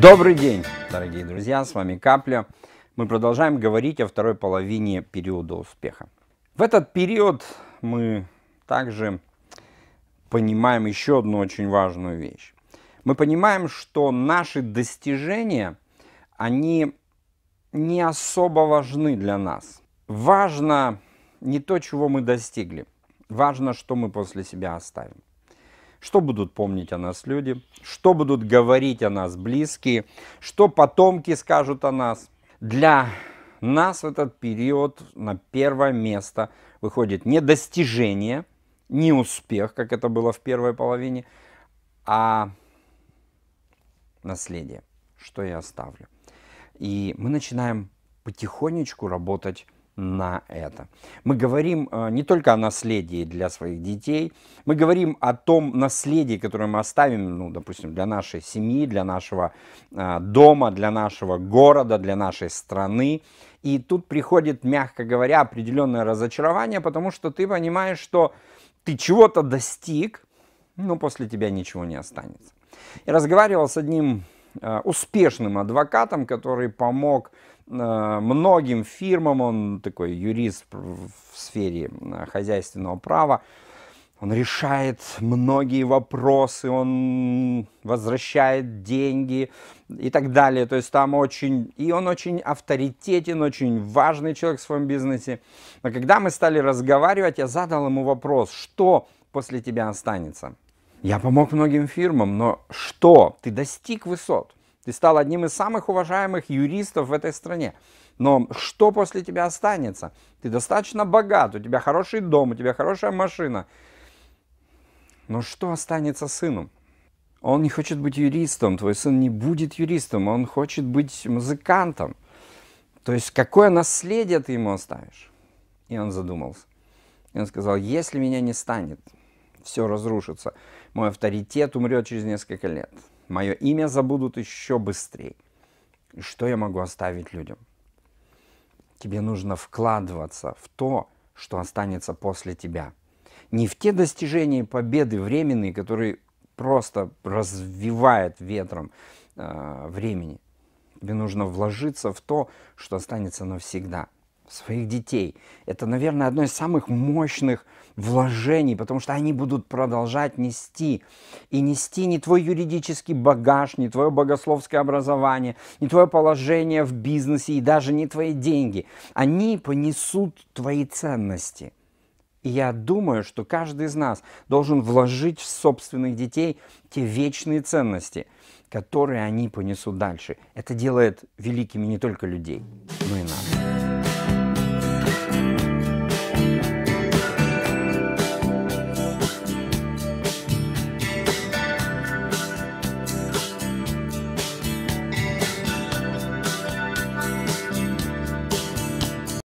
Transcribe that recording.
Добрый день, дорогие друзья, с вами Капля. Мы продолжаем говорить о второй половине периода успеха. В этот период мы также понимаем еще одну очень важную вещь. Мы понимаем, что наши достижения, они не особо важны для нас. Важно не то, чего мы достигли, важно, что мы после себя оставим что будут помнить о нас люди, что будут говорить о нас близкие, что потомки скажут о нас. Для нас в этот период на первое место выходит не достижение, не успех, как это было в первой половине, а наследие, что я оставлю. И мы начинаем потихонечку работать на это. Мы говорим э, не только о наследии для своих детей, мы говорим о том наследии, которое мы оставим, ну, допустим, для нашей семьи, для нашего э, дома, для нашего города, для нашей страны. И тут приходит, мягко говоря, определенное разочарование, потому что ты понимаешь, что ты чего-то достиг, но после тебя ничего не останется. Я разговаривал с одним э, успешным адвокатом, который помог Э, многим фирмам, он такой юрист в сфере э, хозяйственного права, он решает многие вопросы, он возвращает деньги и так далее. То есть там очень... И он очень авторитетен, очень важный человек в своем бизнесе. Но когда мы стали разговаривать, я задал ему вопрос, что после тебя останется? Я помог многим фирмам, но что? Ты достиг высот. Ты стал одним из самых уважаемых юристов в этой стране. Но что после тебя останется? Ты достаточно богат, у тебя хороший дом, у тебя хорошая машина. Но что останется сыну? Он не хочет быть юристом, твой сын не будет юристом, он хочет быть музыкантом. То есть какое наследие ты ему оставишь? И он задумался. И он сказал, если меня не станет, все разрушится, мой авторитет умрет через несколько лет. Мое имя забудут еще быстрее. И что я могу оставить людям? Тебе нужно вкладываться в то, что останется после тебя. Не в те достижения и победы временные, которые просто развивает ветром э, времени. Тебе нужно вложиться в то, что останется навсегда – своих детей. Это, наверное, одно из самых мощных вложений, потому что они будут продолжать нести. И нести не твой юридический багаж, не твое богословское образование, не твое положение в бизнесе и даже не твои деньги. Они понесут твои ценности. И я думаю, что каждый из нас должен вложить в собственных детей те вечные ценности, которые они понесут дальше. Это делает великими не только людей, но и нас.